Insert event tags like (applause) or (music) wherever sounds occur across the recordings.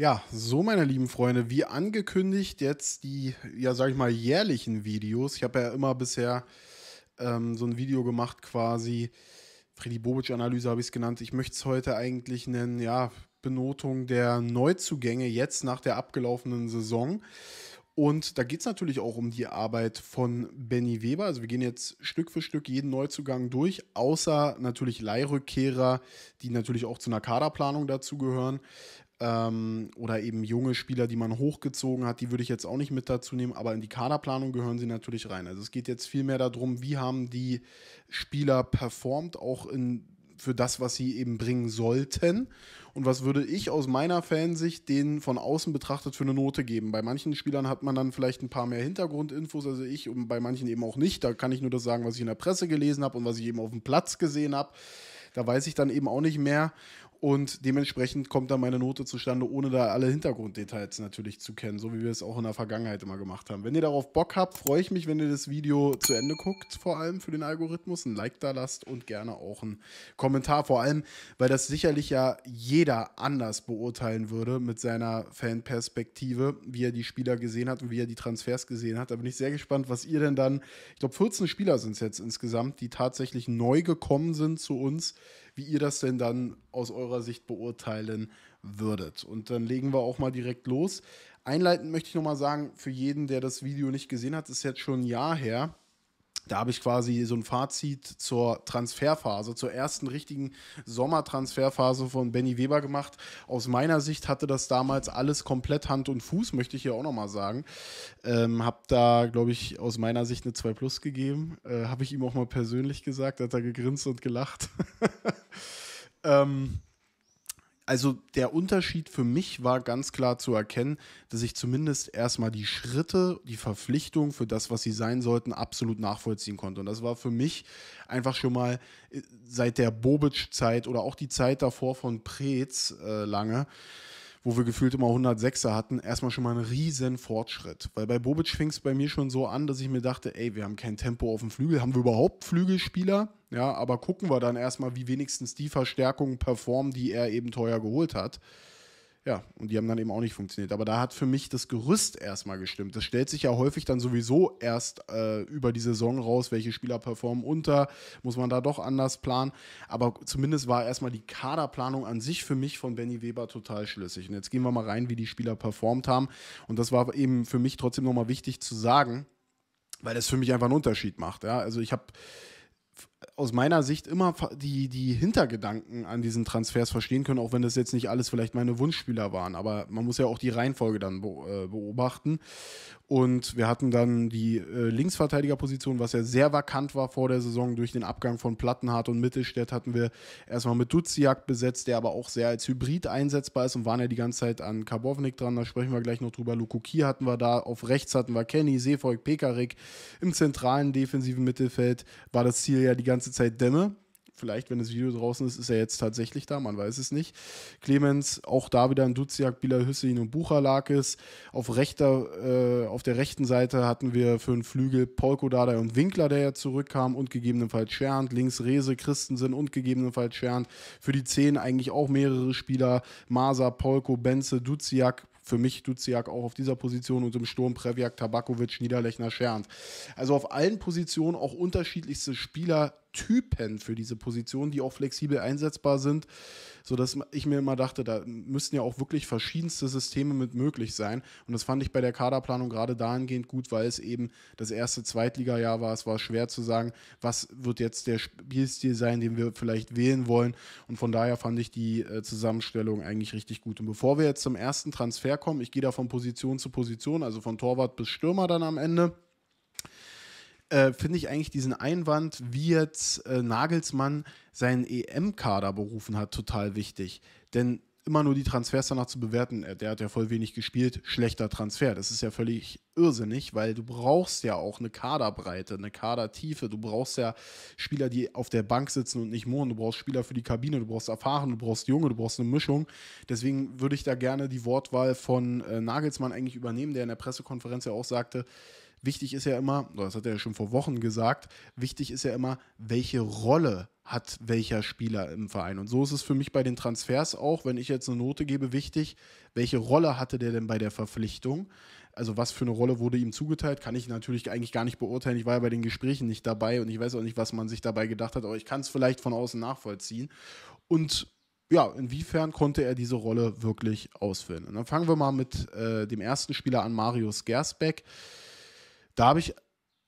Ja, so meine lieben Freunde, wie angekündigt jetzt die, ja sag ich mal, jährlichen Videos. Ich habe ja immer bisher ähm, so ein Video gemacht quasi, Freddy Bobic-Analyse habe ich es genannt. Ich möchte es heute eigentlich nennen, ja, Benotung der Neuzugänge jetzt nach der abgelaufenen Saison. Und da geht es natürlich auch um die Arbeit von Benny Weber. Also wir gehen jetzt Stück für Stück jeden Neuzugang durch, außer natürlich Leihrückkehrer, die natürlich auch zu einer Kaderplanung dazugehören ähm, oder eben junge Spieler, die man hochgezogen hat, die würde ich jetzt auch nicht mit dazu nehmen, aber in die Kaderplanung gehören sie natürlich rein. Also es geht jetzt vielmehr darum, wie haben die Spieler performt, auch in, für das, was sie eben bringen sollten. Und was würde ich aus meiner Fansicht denen von außen betrachtet für eine Note geben? Bei manchen Spielern hat man dann vielleicht ein paar mehr Hintergrundinfos, also ich, und bei manchen eben auch nicht. Da kann ich nur das sagen, was ich in der Presse gelesen habe und was ich eben auf dem Platz gesehen habe. Da weiß ich dann eben auch nicht mehr. Und dementsprechend kommt dann meine Note zustande, ohne da alle Hintergrunddetails natürlich zu kennen, so wie wir es auch in der Vergangenheit immer gemacht haben. Wenn ihr darauf Bock habt, freue ich mich, wenn ihr das Video zu Ende guckt, vor allem für den Algorithmus, ein Like da lasst und gerne auch einen Kommentar, vor allem, weil das sicherlich ja jeder anders beurteilen würde mit seiner Fanperspektive, wie er die Spieler gesehen hat und wie er die Transfers gesehen hat. Da bin ich sehr gespannt, was ihr denn dann, ich glaube, 14 Spieler sind es jetzt insgesamt, die tatsächlich neu gekommen sind zu uns wie ihr das denn dann aus eurer Sicht beurteilen würdet. Und dann legen wir auch mal direkt los. Einleitend möchte ich nochmal sagen, für jeden, der das Video nicht gesehen hat, ist jetzt schon ein Jahr her da habe ich quasi so ein Fazit zur Transferphase, zur ersten richtigen Sommertransferphase von Benny Weber gemacht. Aus meiner Sicht hatte das damals alles komplett Hand und Fuß, möchte ich hier auch nochmal sagen. Ähm, habe da, glaube ich, aus meiner Sicht eine 2 Plus gegeben. Äh, habe ich ihm auch mal persönlich gesagt, hat er gegrinst und gelacht. (laughs) ähm, also der Unterschied für mich war ganz klar zu erkennen, dass ich zumindest erstmal die Schritte, die Verpflichtung für das, was sie sein sollten, absolut nachvollziehen konnte. Und das war für mich einfach schon mal äh, seit der Bobic-Zeit oder auch die Zeit davor von Preetz äh, lange wo wir gefühlt immer 106er hatten, erstmal schon mal einen riesen Fortschritt. Weil bei Bobic fing es bei mir schon so an, dass ich mir dachte, ey, wir haben kein Tempo auf dem Flügel, haben wir überhaupt Flügelspieler? Ja, aber gucken wir dann erstmal, wie wenigstens die Verstärkungen performen, die er eben teuer geholt hat. Ja, und die haben dann eben auch nicht funktioniert. Aber da hat für mich das Gerüst erstmal gestimmt. Das stellt sich ja häufig dann sowieso erst äh, über die Saison raus, welche Spieler performen unter, muss man da doch anders planen. Aber zumindest war erstmal die Kaderplanung an sich für mich von Benny Weber total schlüssig. Und jetzt gehen wir mal rein, wie die Spieler performt haben. Und das war eben für mich trotzdem nochmal wichtig zu sagen, weil das für mich einfach einen Unterschied macht. Ja? Also ich habe aus meiner Sicht immer die, die Hintergedanken an diesen Transfers verstehen können, auch wenn das jetzt nicht alles vielleicht meine Wunschspieler waren. Aber man muss ja auch die Reihenfolge dann äh, beobachten. Und wir hatten dann die äh, Linksverteidigerposition, was ja sehr vakant war vor der Saison durch den Abgang von Plattenhardt und Mittelstädt, hatten wir erstmal mit Duziak besetzt, der aber auch sehr als Hybrid einsetzbar ist und waren ja die ganze Zeit an Karbovnik dran. Da sprechen wir gleich noch drüber. Lukuki hatten wir da, auf rechts hatten wir Kenny, Seevolk, Pekarik. Im zentralen defensiven Mittelfeld war das Ziel ja die ganze ganze Zeit dämme. Vielleicht, wenn das Video draußen ist, ist er jetzt tatsächlich da, man weiß es nicht. Clemens, auch da wieder ein Duziak, Bieler, Hüssein und Bucher lag es. Auf, rechter, äh, auf der rechten Seite hatten wir für den Flügel Polko, Dardai und Winkler, der ja zurückkam und gegebenenfalls Schernd. Links Rese, Christensen und gegebenenfalls Schernd. Für die Zehn eigentlich auch mehrere Spieler. Masa, Polko, Benze, Duziak, für mich Duziak auch auf dieser Position und im Sturm Previak, Tabakovic, Niederlechner, Schernd. Also auf allen Positionen auch unterschiedlichste Spieler Typen für diese Position, die auch flexibel einsetzbar sind, sodass ich mir immer dachte, da müssten ja auch wirklich verschiedenste Systeme mit möglich sein. Und das fand ich bei der Kaderplanung gerade dahingehend gut, weil es eben das erste Zweitligajahr war. Es war schwer zu sagen, was wird jetzt der Spielstil sein, den wir vielleicht wählen wollen. Und von daher fand ich die äh, Zusammenstellung eigentlich richtig gut. Und bevor wir jetzt zum ersten Transfer kommen, ich gehe da von Position zu Position, also von Torwart bis Stürmer dann am Ende. Äh, finde ich eigentlich diesen Einwand, wie jetzt äh, Nagelsmann seinen EM-Kader berufen hat, total wichtig. Denn immer nur die Transfers danach zu bewerten, äh, der hat ja voll wenig gespielt, schlechter Transfer. Das ist ja völlig irrsinnig, weil du brauchst ja auch eine Kaderbreite, eine Kadertiefe. Du brauchst ja Spieler, die auf der Bank sitzen und nicht mohren. Du brauchst Spieler für die Kabine, du brauchst erfahren, du brauchst Junge, du brauchst eine Mischung. Deswegen würde ich da gerne die Wortwahl von äh, Nagelsmann eigentlich übernehmen, der in der Pressekonferenz ja auch sagte, Wichtig ist ja immer, das hat er ja schon vor Wochen gesagt, wichtig ist ja immer, welche Rolle hat welcher Spieler im Verein. Und so ist es für mich bei den Transfers auch, wenn ich jetzt eine Note gebe, wichtig, welche Rolle hatte der denn bei der Verpflichtung? Also was für eine Rolle wurde ihm zugeteilt, kann ich natürlich eigentlich gar nicht beurteilen. Ich war ja bei den Gesprächen nicht dabei und ich weiß auch nicht, was man sich dabei gedacht hat, aber ich kann es vielleicht von außen nachvollziehen. Und ja, inwiefern konnte er diese Rolle wirklich ausfüllen? Und dann fangen wir mal mit äh, dem ersten Spieler an, Marius Gersbeck da habe ich,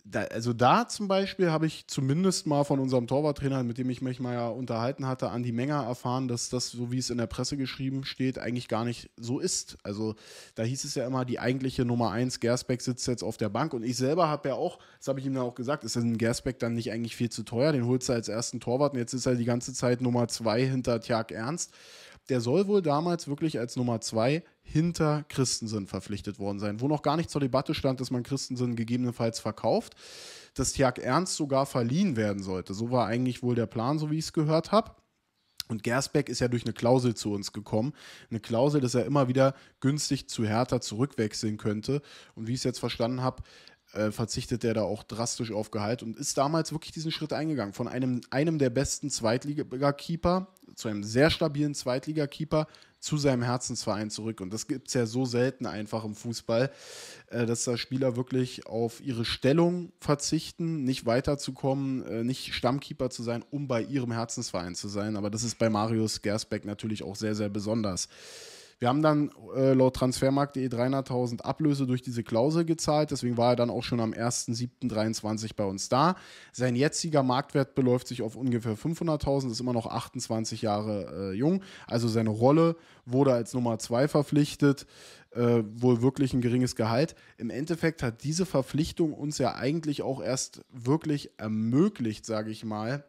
da, also da zum Beispiel habe ich zumindest mal von unserem Torwarttrainer, mit dem ich mich mal ja unterhalten hatte, an die Menge erfahren, dass das, so wie es in der Presse geschrieben steht, eigentlich gar nicht so ist. Also da hieß es ja immer, die eigentliche Nummer 1, Gersbeck, sitzt jetzt auf der Bank. Und ich selber habe ja auch, das habe ich ihm dann auch gesagt, ist ein Gersbeck dann nicht eigentlich viel zu teuer? Den holst du als ersten Torwart und jetzt ist er die ganze Zeit Nummer 2 hinter Tjag Ernst. Der soll wohl damals wirklich als Nummer 2 hinter Christensen verpflichtet worden sein, wo noch gar nicht zur Debatte stand, dass man Christensen gegebenenfalls verkauft, dass Tjag Ernst sogar verliehen werden sollte. So war eigentlich wohl der Plan, so wie ich es gehört habe. Und Gersbeck ist ja durch eine Klausel zu uns gekommen. Eine Klausel, dass er immer wieder günstig zu Hertha zurückwechseln könnte. Und wie ich es jetzt verstanden habe, äh, verzichtet er da auch drastisch auf Gehalt und ist damals wirklich diesen Schritt eingegangen. Von einem, einem der besten Zweitliga-Keeper zu einem sehr stabilen Zweitliga-Keeper zu seinem Herzensverein zurück. Und das gibt es ja so selten einfach im Fußball, äh, dass da Spieler wirklich auf ihre Stellung verzichten, nicht weiterzukommen, äh, nicht Stammkeeper zu sein, um bei ihrem Herzensverein zu sein. Aber das ist bei Marius Gersbeck natürlich auch sehr, sehr besonders. Wir haben dann äh, laut transfermarkt.de e 300.000 Ablöse durch diese Klausel gezahlt. Deswegen war er dann auch schon am 1.7.23 bei uns da. Sein jetziger Marktwert beläuft sich auf ungefähr 500.000, ist immer noch 28 Jahre äh, jung. Also seine Rolle wurde als Nummer 2 verpflichtet. Äh, wohl wirklich ein geringes Gehalt. Im Endeffekt hat diese Verpflichtung uns ja eigentlich auch erst wirklich ermöglicht, sage ich mal,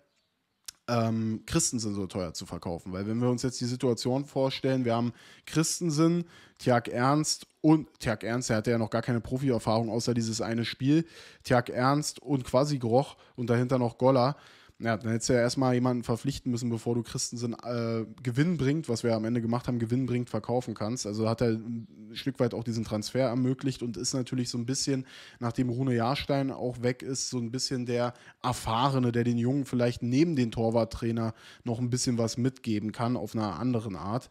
ähm, Christen so teuer zu verkaufen. Weil wenn wir uns jetzt die Situation vorstellen, wir haben Christensen, Tjag Ernst und Tjag Ernst, der hatte ja noch gar keine Profierfahrung außer dieses eine Spiel, Tjag Ernst und quasi Groch und dahinter noch Goller. Ja, dann hättest du ja erstmal jemanden verpflichten müssen, bevor du Christensen äh, Gewinn bringt, was wir am Ende gemacht haben, Gewinn bringt, verkaufen kannst. Also hat er ein Stück weit auch diesen Transfer ermöglicht und ist natürlich so ein bisschen, nachdem Rune Jahrstein auch weg ist, so ein bisschen der Erfahrene, der den Jungen vielleicht neben den Torwarttrainer noch ein bisschen was mitgeben kann, auf einer anderen Art.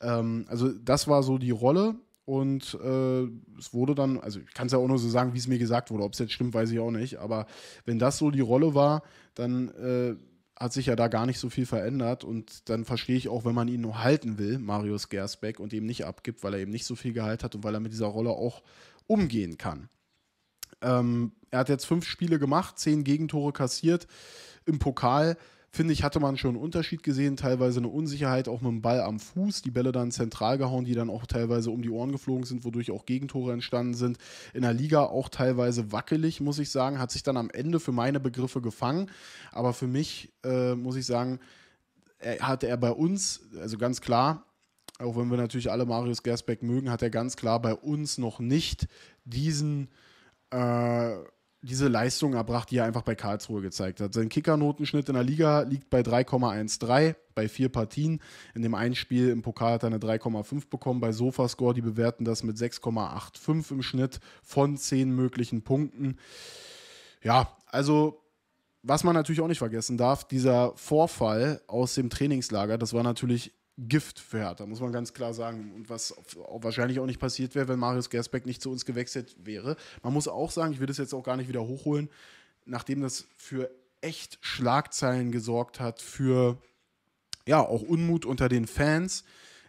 Ähm, also das war so die Rolle und äh, es wurde dann, also ich kann es ja auch nur so sagen, wie es mir gesagt wurde. Ob es jetzt stimmt, weiß ich auch nicht. Aber wenn das so die Rolle war, dann äh, hat sich ja da gar nicht so viel verändert. Und dann verstehe ich auch, wenn man ihn nur halten will, Marius Gersbeck, und eben nicht abgibt, weil er eben nicht so viel Gehalt hat und weil er mit dieser Rolle auch umgehen kann. Ähm, er hat jetzt fünf Spiele gemacht, zehn Gegentore kassiert im Pokal finde ich, hatte man schon einen Unterschied gesehen. Teilweise eine Unsicherheit auch mit dem Ball am Fuß. Die Bälle dann zentral gehauen, die dann auch teilweise um die Ohren geflogen sind, wodurch auch Gegentore entstanden sind. In der Liga auch teilweise wackelig, muss ich sagen. Hat sich dann am Ende für meine Begriffe gefangen. Aber für mich, äh, muss ich sagen, hatte er bei uns, also ganz klar, auch wenn wir natürlich alle Marius Gersbeck mögen, hat er ganz klar bei uns noch nicht diesen, äh, diese Leistung erbracht, die er einfach bei Karlsruhe gezeigt hat. Sein Kickernotenschnitt in der Liga liegt bei 3,13 bei vier Partien. In dem einen Spiel im Pokal hat er eine 3,5 bekommen. Bei Sofascore, die bewerten das mit 6,85 im Schnitt von zehn möglichen Punkten. Ja, also was man natürlich auch nicht vergessen darf, dieser Vorfall aus dem Trainingslager, das war natürlich Gift fährt. Da muss man ganz klar sagen. Und was wahrscheinlich auch nicht passiert wäre, wenn Marius Gersbeck nicht zu uns gewechselt wäre. Man muss auch sagen, ich will das jetzt auch gar nicht wieder hochholen, nachdem das für echt Schlagzeilen gesorgt hat, für ja auch Unmut unter den Fans,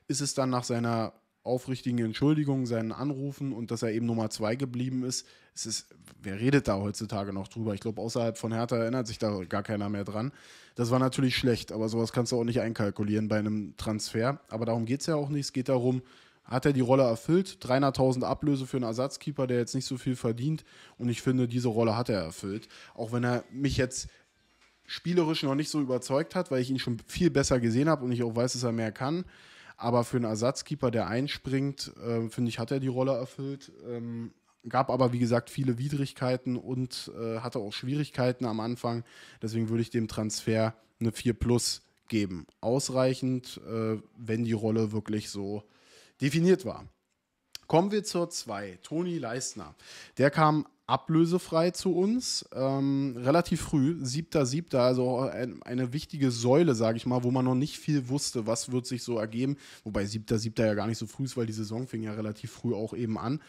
ist es dann nach seiner aufrichtigen Entschuldigung, seinen Anrufen und dass er eben Nummer zwei geblieben ist, es ist, wer redet da heutzutage noch drüber? Ich glaube, außerhalb von Hertha erinnert sich da gar keiner mehr dran. Das war natürlich schlecht, aber sowas kannst du auch nicht einkalkulieren bei einem Transfer. Aber darum geht es ja auch nicht. Es geht darum, hat er die Rolle erfüllt? 300.000 Ablöse für einen Ersatzkeeper, der jetzt nicht so viel verdient. Und ich finde, diese Rolle hat er erfüllt. Auch wenn er mich jetzt spielerisch noch nicht so überzeugt hat, weil ich ihn schon viel besser gesehen habe und ich auch weiß, dass er mehr kann. Aber für einen Ersatzkeeper, der einspringt, äh, finde ich, hat er die Rolle erfüllt. Ähm, gab aber, wie gesagt, viele Widrigkeiten und äh, hatte auch Schwierigkeiten am Anfang. Deswegen würde ich dem Transfer eine 4 plus geben. Ausreichend, äh, wenn die Rolle wirklich so definiert war. Kommen wir zur 2, Toni Leistner. Der kam ablösefrei zu uns, ähm, relativ früh, 7.7., also ein, eine wichtige Säule, sage ich mal, wo man noch nicht viel wusste, was wird sich so ergeben. Wobei 7.7. ja gar nicht so früh ist, weil die Saison fing ja relativ früh auch eben an.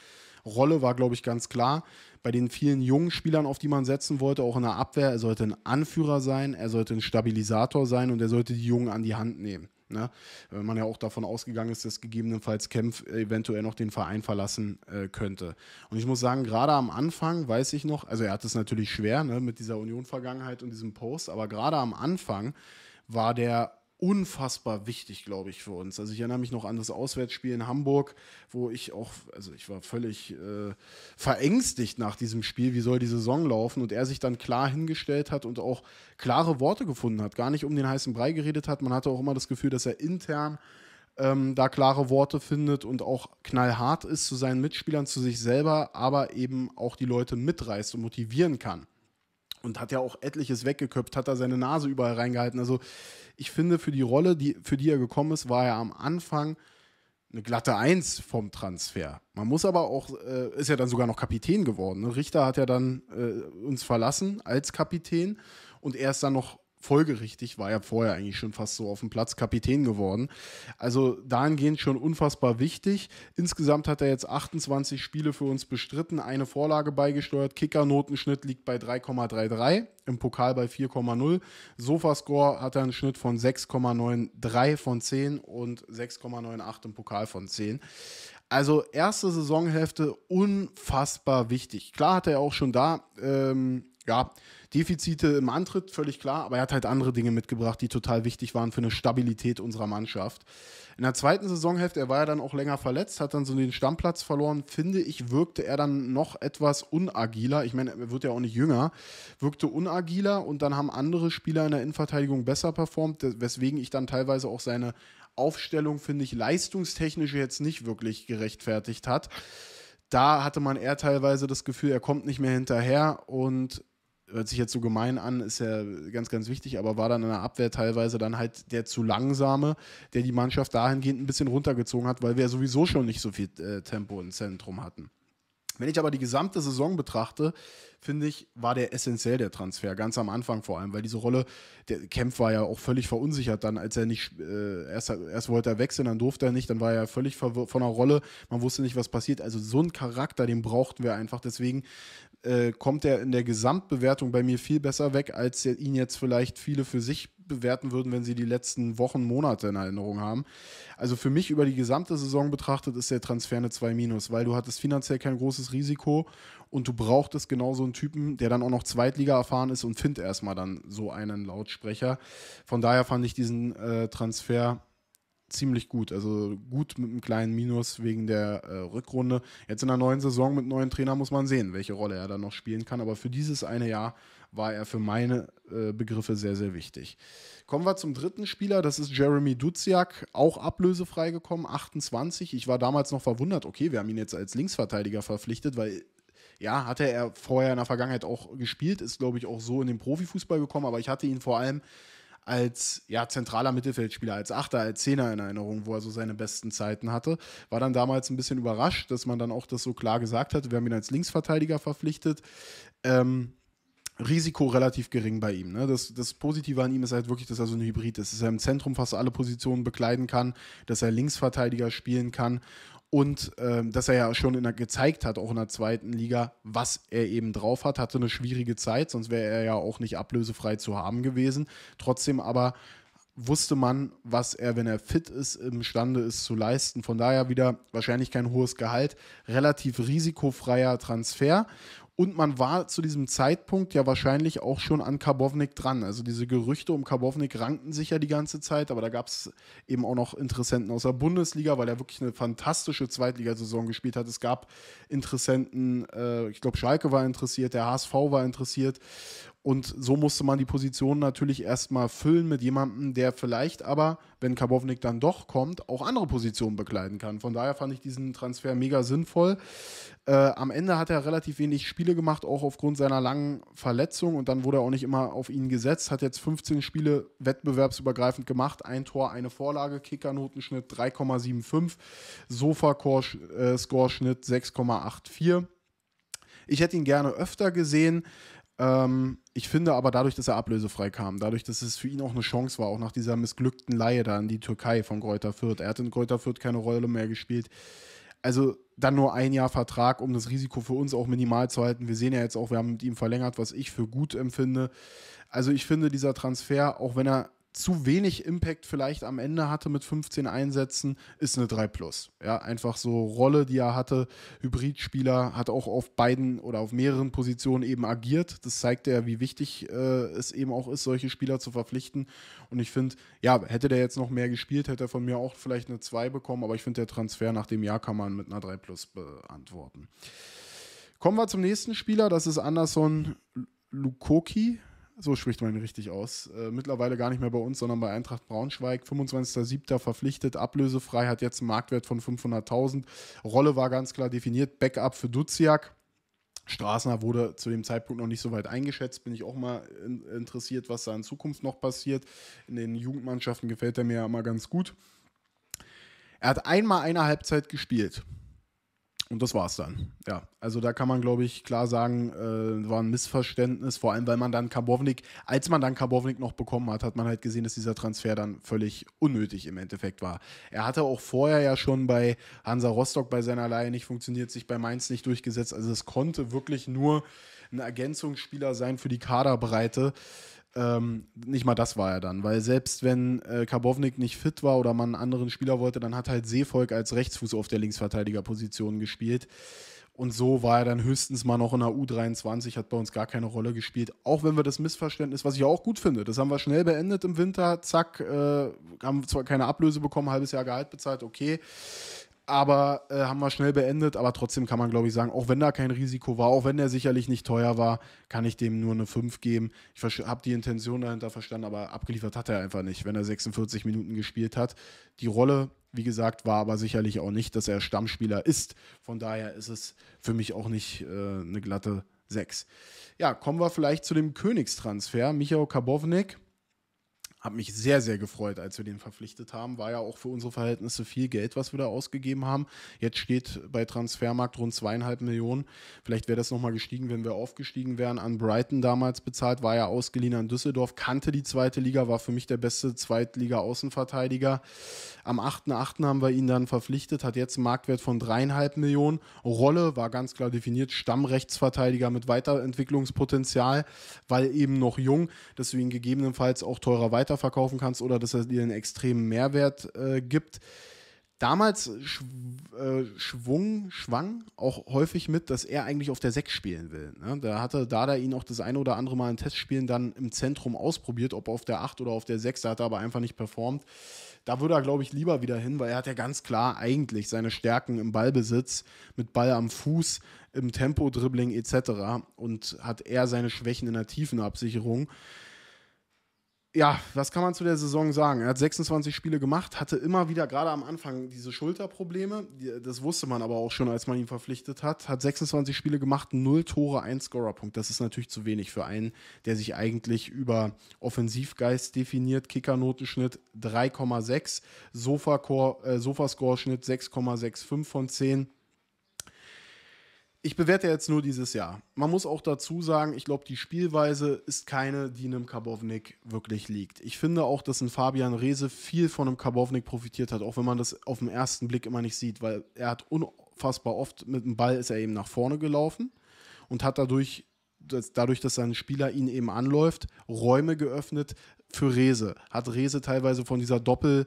Rolle war, glaube ich, ganz klar. Bei den vielen jungen Spielern, auf die man setzen wollte, auch in der Abwehr, er sollte ein Anführer sein, er sollte ein Stabilisator sein und er sollte die Jungen an die Hand nehmen. Ne? Wenn man ja auch davon ausgegangen ist, dass gegebenenfalls Kempf eventuell noch den Verein verlassen äh, könnte. Und ich muss sagen, gerade am Anfang weiß ich noch, also er hat es natürlich schwer ne, mit dieser Union-Vergangenheit und diesem Post, aber gerade am Anfang war der unfassbar wichtig, glaube ich, für uns. Also ich erinnere mich noch an das Auswärtsspiel in Hamburg, wo ich auch, also ich war völlig äh, verängstigt nach diesem Spiel, wie soll die Saison laufen und er sich dann klar hingestellt hat und auch klare Worte gefunden hat, gar nicht um den heißen Brei geredet hat. Man hatte auch immer das Gefühl, dass er intern ähm, da klare Worte findet und auch knallhart ist zu seinen Mitspielern, zu sich selber, aber eben auch die Leute mitreißt und motivieren kann und hat ja auch etliches weggeköpft, hat da seine Nase überall reingehalten. Also ich finde, für die Rolle, die, für die er gekommen ist, war er am Anfang eine glatte Eins vom Transfer. Man muss aber auch, äh, ist ja dann sogar noch Kapitän geworden. Ne? Richter hat ja dann äh, uns verlassen als Kapitän und er ist dann noch folgerichtig, war ja vorher eigentlich schon fast so auf dem Platz Kapitän geworden. Also dahingehend schon unfassbar wichtig. Insgesamt hat er jetzt 28 Spiele für uns bestritten, eine Vorlage beigesteuert. Kicker-Notenschnitt liegt bei 3,33, im Pokal bei 4,0. Sofascore hat er einen Schnitt von 6,93 von 10 und 6,98 im Pokal von 10. Also erste Saisonhälfte unfassbar wichtig. Klar hat er auch schon da, ähm, ja, Defizite im Antritt, völlig klar, aber er hat halt andere Dinge mitgebracht, die total wichtig waren für eine Stabilität unserer Mannschaft. In der zweiten Saisonhälfte, er war ja dann auch länger verletzt, hat dann so den Stammplatz verloren, finde ich, wirkte er dann noch etwas unagiler. Ich meine, er wird ja auch nicht jünger, wirkte unagiler und dann haben andere Spieler in der Innenverteidigung besser performt, weswegen ich dann teilweise auch seine Aufstellung, finde ich, leistungstechnisch jetzt nicht wirklich gerechtfertigt hat. Da hatte man eher teilweise das Gefühl, er kommt nicht mehr hinterher und hört sich jetzt so gemein an, ist ja ganz, ganz wichtig, aber war dann in der Abwehr teilweise dann halt der zu langsame, der die Mannschaft dahingehend ein bisschen runtergezogen hat, weil wir ja sowieso schon nicht so viel äh, Tempo im Zentrum hatten. Wenn ich aber die gesamte Saison betrachte, finde ich, war der essentiell, der Transfer, ganz am Anfang vor allem, weil diese Rolle, der Kempf war ja auch völlig verunsichert dann, als er nicht, äh, erst, erst wollte er wechseln, dann durfte er nicht, dann war er völlig von der Rolle, man wusste nicht, was passiert. Also so ein Charakter, den brauchten wir einfach, deswegen äh, kommt er in der Gesamtbewertung bei mir viel besser weg, als ihn jetzt vielleicht viele für sich bewerten würden, wenn sie die letzten Wochen, Monate in Erinnerung haben. Also für mich über die gesamte Saison betrachtet ist der Transfer eine 2-, weil du hattest finanziell kein großes Risiko und du brauchtest genau so einen Typen, der dann auch noch Zweitliga erfahren ist und findet erstmal dann so einen Lautsprecher. Von daher fand ich diesen äh, Transfer ziemlich gut. Also gut mit einem kleinen Minus wegen der äh, Rückrunde. Jetzt in der neuen Saison mit neuen Trainer muss man sehen, welche Rolle er dann noch spielen kann. Aber für dieses eine Jahr war er für meine äh, Begriffe sehr, sehr wichtig. Kommen wir zum dritten Spieler, das ist Jeremy Duziak, auch ablösefrei gekommen, 28. Ich war damals noch verwundert, okay, wir haben ihn jetzt als Linksverteidiger verpflichtet, weil ja, hatte er vorher in der Vergangenheit auch gespielt, ist, glaube ich, auch so in den Profifußball gekommen, aber ich hatte ihn vor allem als ja, zentraler Mittelfeldspieler, als Achter, als Zehner in Erinnerung, wo er so seine besten Zeiten hatte. War dann damals ein bisschen überrascht, dass man dann auch das so klar gesagt hat. Wir haben ihn als Linksverteidiger verpflichtet. Ähm, Risiko relativ gering bei ihm. Ne? Das, das Positive an ihm ist halt wirklich, dass er so ein Hybrid ist, dass er im Zentrum fast alle Positionen bekleiden kann, dass er Linksverteidiger spielen kann und ähm, dass er ja schon in der, gezeigt hat, auch in der zweiten Liga, was er eben drauf hat, hatte eine schwierige Zeit, sonst wäre er ja auch nicht ablösefrei zu haben gewesen. Trotzdem aber wusste man, was er, wenn er fit ist, imstande ist zu leisten. Von daher wieder wahrscheinlich kein hohes Gehalt, relativ risikofreier Transfer. Und man war zu diesem Zeitpunkt ja wahrscheinlich auch schon an Karbovnik dran. Also diese Gerüchte um Karbovnik rankten sich ja die ganze Zeit, aber da gab es eben auch noch Interessenten aus der Bundesliga, weil er wirklich eine fantastische Zweitligasaison gespielt hat. Es gab Interessenten, äh, ich glaube, Schalke war interessiert, der HSV war interessiert. Und so musste man die Position natürlich erstmal füllen mit jemandem, der vielleicht aber, wenn Kabownik dann doch kommt, auch andere Positionen bekleiden kann. Von daher fand ich diesen Transfer mega sinnvoll. Äh, am Ende hat er relativ wenig Spiele gemacht, auch aufgrund seiner langen Verletzung. Und dann wurde er auch nicht immer auf ihn gesetzt. Hat jetzt 15 Spiele wettbewerbsübergreifend gemacht. Ein Tor, eine Vorlage, Kickernotenschnitt 3,75, Sofa-Score-Schnitt 6,84. Ich hätte ihn gerne öfter gesehen. Ähm, ich finde aber dadurch, dass er ablösefrei kam, dadurch, dass es für ihn auch eine Chance war, auch nach dieser missglückten Laie da in die Türkei von Greuther Fürth. Er hat in Greuther Fürth keine Rolle mehr gespielt. Also dann nur ein Jahr Vertrag, um das Risiko für uns auch minimal zu halten. Wir sehen ja jetzt auch, wir haben mit ihm verlängert, was ich für gut empfinde. Also ich finde, dieser Transfer, auch wenn er zu wenig Impact vielleicht am Ende hatte mit 15 Einsätzen, ist eine 3 plus. Ja, einfach so Rolle, die er hatte. Hybridspieler hat auch auf beiden oder auf mehreren Positionen eben agiert. Das zeigt ja, wie wichtig äh, es eben auch ist, solche Spieler zu verpflichten. Und ich finde, ja, hätte der jetzt noch mehr gespielt, hätte er von mir auch vielleicht eine 2 bekommen. Aber ich finde, der Transfer nach dem Jahr kann man mit einer 3 plus beantworten. Kommen wir zum nächsten Spieler. Das ist Anderson Lukoki so spricht man ihn richtig aus. Äh, mittlerweile gar nicht mehr bei uns, sondern bei Eintracht Braunschweig. 25.07. verpflichtet, ablösefrei, hat jetzt einen Marktwert von 500.000. Rolle war ganz klar definiert, Backup für Duziak. Straßner wurde zu dem Zeitpunkt noch nicht so weit eingeschätzt. Bin ich auch mal in, interessiert, was da in Zukunft noch passiert. In den Jugendmannschaften gefällt er mir ja immer ganz gut. Er hat einmal eine Halbzeit gespielt. Und das war's dann. Ja, also da kann man, glaube ich, klar sagen, äh, war ein Missverständnis. Vor allem, weil man dann Karbovnik, als man dann Karbovnik noch bekommen hat, hat man halt gesehen, dass dieser Transfer dann völlig unnötig im Endeffekt war. Er hatte auch vorher ja schon bei Hansa Rostock bei seiner Leihe nicht funktioniert, sich bei Mainz nicht durchgesetzt. Also es konnte wirklich nur ein Ergänzungsspieler sein für die Kaderbreite. Ähm, nicht mal das war er dann, weil selbst wenn äh, Karbovnik nicht fit war oder man einen anderen Spieler wollte, dann hat halt Seevolk als Rechtsfuß auf der Linksverteidigerposition gespielt. Und so war er dann höchstens mal noch in der U23, hat bei uns gar keine Rolle gespielt. Auch wenn wir das Missverständnis, was ich auch gut finde, das haben wir schnell beendet im Winter. Zack, äh, haben zwar keine Ablöse bekommen, halbes Jahr Gehalt bezahlt, okay aber äh, haben wir schnell beendet. Aber trotzdem kann man, glaube ich, sagen, auch wenn da kein Risiko war, auch wenn der sicherlich nicht teuer war, kann ich dem nur eine 5 geben. Ich habe die Intention dahinter verstanden, aber abgeliefert hat er einfach nicht, wenn er 46 Minuten gespielt hat. Die Rolle, wie gesagt, war aber sicherlich auch nicht, dass er Stammspieler ist. Von daher ist es für mich auch nicht äh, eine glatte 6. Ja, kommen wir vielleicht zu dem Königstransfer. Michael Kabownik habe mich sehr, sehr gefreut, als wir den verpflichtet haben. War ja auch für unsere Verhältnisse viel Geld, was wir da ausgegeben haben. Jetzt steht bei Transfermarkt rund zweieinhalb Millionen. Vielleicht wäre das nochmal gestiegen, wenn wir aufgestiegen wären. An Brighton damals bezahlt, war ja ausgeliehen an Düsseldorf, kannte die zweite Liga, war für mich der beste Zweitliga-Außenverteidiger. Am 8.8. haben wir ihn dann verpflichtet, hat jetzt einen Marktwert von dreieinhalb Millionen. Rolle war ganz klar definiert, Stammrechtsverteidiger mit Weiterentwicklungspotenzial, weil eben noch jung, dass wir ihn gegebenenfalls auch teurer weiter weiterverkaufen kannst oder dass er dir einen extremen Mehrwert äh, gibt. Damals schw äh, schwung, schwang auch häufig mit, dass er eigentlich auf der 6 spielen will. Ne? Da hatte Dada ihn auch das eine oder andere Mal in Testspielen dann im Zentrum ausprobiert, ob auf der 8 oder auf der 6, da hat er aber einfach nicht performt. Da würde er, glaube ich, lieber wieder hin, weil er hat ja ganz klar eigentlich seine Stärken im Ballbesitz, mit Ball am Fuß, im Tempo-Dribbling etc. und hat eher seine Schwächen in der Tiefenabsicherung. Absicherung ja, was kann man zu der Saison sagen? Er hat 26 Spiele gemacht, hatte immer wieder gerade am Anfang diese Schulterprobleme. Das wusste man aber auch schon, als man ihn verpflichtet hat. Hat 26 Spiele gemacht, 0 Tore, 1 Scorerpunkt. Das ist natürlich zu wenig für einen, der sich eigentlich über Offensivgeist definiert. Kickernotenschnitt 3,6, äh, Sofa-Score-Schnitt äh, Sofa 6,65 von 10 ich bewerte jetzt nur dieses Jahr. Man muss auch dazu sagen, ich glaube, die Spielweise ist keine, die einem Karbovnik wirklich liegt. Ich finde auch, dass ein Fabian Reese viel von einem Karbovnik profitiert hat, auch wenn man das auf den ersten Blick immer nicht sieht, weil er hat unfassbar oft mit dem Ball ist er eben nach vorne gelaufen und hat dadurch, dass, dadurch, dass sein Spieler ihn eben anläuft, Räume geöffnet für Reese. Hat Reese teilweise von dieser Doppel-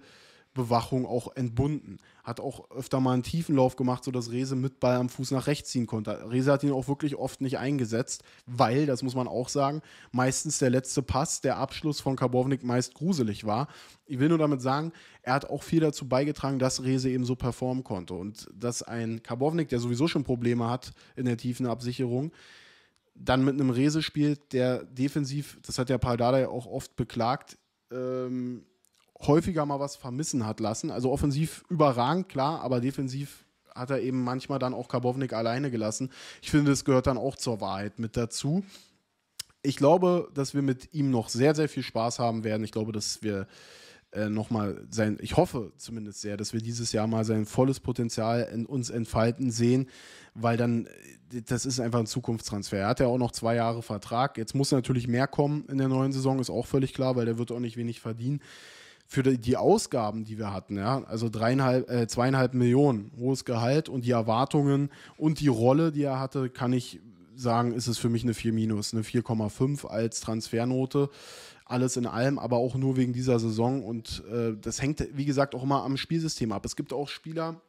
Bewachung auch entbunden. Hat auch öfter mal einen Tiefenlauf gemacht, sodass Rese mit Ball am Fuß nach rechts ziehen konnte. Rese hat ihn auch wirklich oft nicht eingesetzt, weil, das muss man auch sagen, meistens der letzte Pass, der Abschluss von Karbovnik meist gruselig war. Ich will nur damit sagen, er hat auch viel dazu beigetragen, dass Rese eben so performen konnte. Und dass ein Karbovnik, der sowieso schon Probleme hat in der tiefen Absicherung, dann mit einem Rese spielt, der defensiv, das hat ja Paldada ja auch oft beklagt, ähm, häufiger mal was vermissen hat lassen. Also offensiv überragend, klar, aber defensiv hat er eben manchmal dann auch Karbovnik alleine gelassen. Ich finde, das gehört dann auch zur Wahrheit mit dazu. Ich glaube, dass wir mit ihm noch sehr, sehr viel Spaß haben werden. Ich glaube, dass wir äh, nochmal sein, ich hoffe zumindest sehr, dass wir dieses Jahr mal sein volles Potenzial in uns entfalten sehen, weil dann, äh, das ist einfach ein Zukunftstransfer. Er hat ja auch noch zwei Jahre Vertrag. Jetzt muss natürlich mehr kommen in der neuen Saison, ist auch völlig klar, weil der wird auch nicht wenig verdienen für die Ausgaben, die wir hatten, ja, also dreieinhalb, äh, zweieinhalb Millionen, hohes Gehalt und die Erwartungen und die Rolle, die er hatte, kann ich sagen, ist es für mich eine 4 minus, eine 4,5 als Transfernote. Alles in allem, aber auch nur wegen dieser Saison. Und äh, das hängt, wie gesagt, auch immer am Spielsystem ab. Es gibt auch Spieler,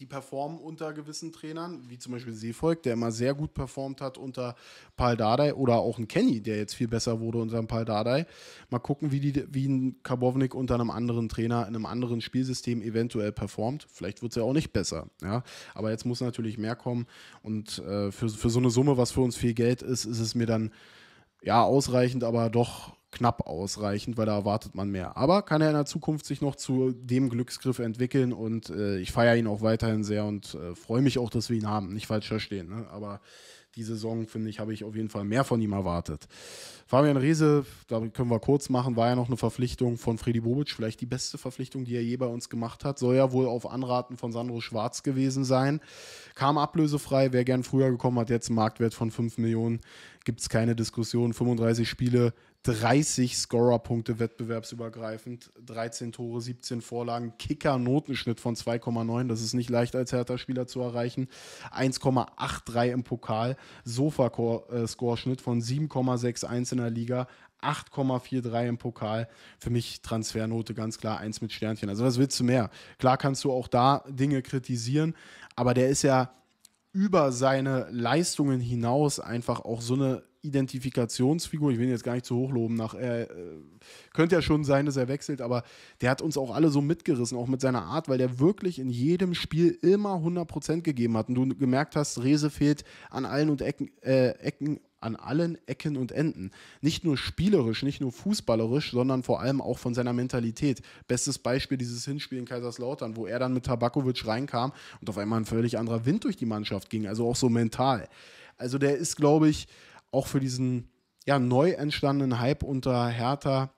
die performen unter gewissen Trainern, wie zum Beispiel Seevolk, der immer sehr gut performt hat unter Paul Dardai oder auch ein Kenny, der jetzt viel besser wurde unter Paul Dardai. Mal gucken, wie, die, wie ein Karbovnik unter einem anderen Trainer in einem anderen Spielsystem eventuell performt. Vielleicht wird es ja auch nicht besser. Ja? Aber jetzt muss natürlich mehr kommen und äh, für, für so eine Summe, was für uns viel Geld ist, ist es mir dann ja ausreichend, aber doch knapp ausreichend, weil da erwartet man mehr. Aber kann er in der Zukunft sich noch zu dem Glücksgriff entwickeln und äh, ich feiere ihn auch weiterhin sehr und äh, freue mich auch, dass wir ihn haben. Nicht falsch verstehen, ne? aber die Saison, finde ich, habe ich auf jeden Fall mehr von ihm erwartet. Fabian Reese, da können wir kurz machen, war ja noch eine Verpflichtung von Freddy Bobic, vielleicht die beste Verpflichtung, die er je bei uns gemacht hat. Soll ja wohl auf Anraten von Sandro Schwarz gewesen sein. Kam ablösefrei, wer gern früher gekommen hat, jetzt einen Marktwert von 5 Millionen. Gibt es keine Diskussion. 35 Spiele, 30 Scorerpunkte wettbewerbsübergreifend, 13 Tore, 17 Vorlagen, Kicker, Notenschnitt von 2,9, das ist nicht leicht als Hertha-Spieler zu erreichen, 1,83 im Pokal, Sofa-Score-Schnitt von 7,61 in der Liga, 8,43 im Pokal. Für mich Transfernote ganz klar eins mit Sternchen. Also was willst du mehr? Klar kannst du auch da Dinge kritisieren, aber der ist ja über seine Leistungen hinaus einfach auch so eine Identifikationsfigur. Ich will ihn jetzt gar nicht zu hoch loben. Nach, äh, äh, könnte ja schon sein, dass er wechselt, aber der hat uns auch alle so mitgerissen, auch mit seiner Art, weil der wirklich in jedem Spiel immer 100% gegeben hat. Und du gemerkt hast, Rese fehlt an allen und Ecken, äh, Ecken an allen Ecken und Enden. Nicht nur spielerisch, nicht nur fußballerisch, sondern vor allem auch von seiner Mentalität. Bestes Beispiel dieses Hinspiel in Kaiserslautern, wo er dann mit Tabakovic reinkam und auf einmal ein völlig anderer Wind durch die Mannschaft ging, also auch so mental. Also der ist, glaube ich, auch für diesen ja, neu entstandenen Hype unter Hertha,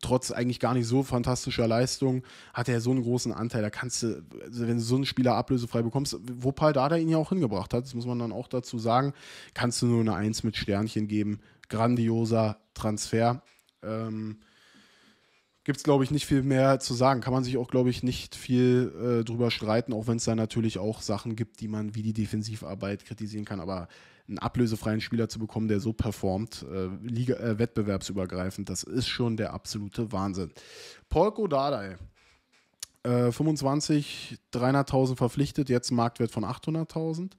trotz eigentlich gar nicht so fantastischer Leistung, hat er so einen großen Anteil. Da kannst du, also wenn du so einen Spieler ablösefrei bekommst, wo Paul Dada ihn ja auch hingebracht hat, das muss man dann auch dazu sagen, kannst du nur eine Eins mit Sternchen geben. Grandioser Transfer. Ähm, Gibt es, glaube ich, nicht viel mehr zu sagen. Kann man sich auch, glaube ich, nicht viel äh, drüber streiten, auch wenn es da natürlich auch Sachen gibt, die man wie die Defensivarbeit kritisieren kann. Aber einen ablösefreien Spieler zu bekommen, der so performt, äh, Liga, äh, wettbewerbsübergreifend, das ist schon der absolute Wahnsinn. Polko Dardai, äh, 25, 300.000 verpflichtet, jetzt Marktwert von 800.000.